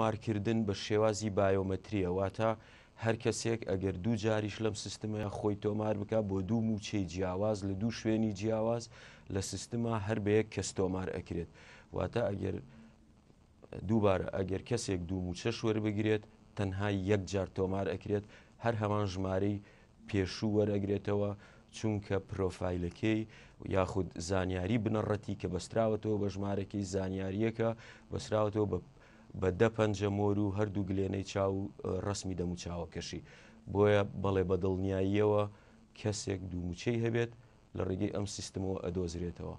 مارکردن بە شێوازی بایۆمەتریە واتە هەر کەسێک ئەگەر دوو جاریش لەم سیستمەیە خۆی تۆمار بک بۆ دوو موچەی جیاواز لە دوو شوێنی جیاواز لە سیستما هەر بەیەک کەس تۆمار ئەکرێت واتە ئەگەر دووبارە ئەگەر کەسێک دوو موچە شوەر بگرێت تەنها یەک جار تۆمار ئەکرێت هەر هەمان ژمارەی پێشوو وەرەگرێتەوە چونکە پرۆفایلەکەی یاخود زانیاری بنەڕەتی کە بەستراوەتەوە بە ژمارەکەی زانیاریەکە بەسراوەتەوە بە بە دە پەنجە مۆر و هەردوو گلێنەی چاو ڕسمی دەمو چاوەکەشی بۆیە بەڵێ بە دڵنیاییەوە کەسێک دووموچەی هەبێت لە ڕێگەی ئەم سیستمەوە ئەدۆزرێتەوە